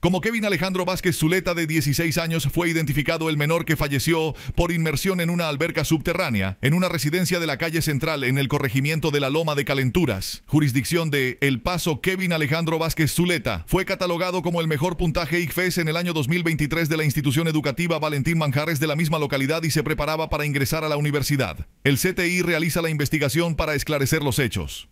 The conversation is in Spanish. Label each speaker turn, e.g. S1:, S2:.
S1: Como Kevin Alejandro Vázquez Zuleta, de 16 años, fue identificado el menor que falleció por inmersión en una alberca subterránea, en una residencia de la calle central en el corregimiento de la Loma de Calenturas, jurisdicción de El Paso, Kevin Alejandro Vázquez Zuleta. Fue catalogado como el mejor puntaje ICFES en el año 2023 de la institución educativa Valentín Manjares de la misma localidad y se preparaba para ingresar a la universidad. El CTI realiza la investigación para esclarecer los hechos.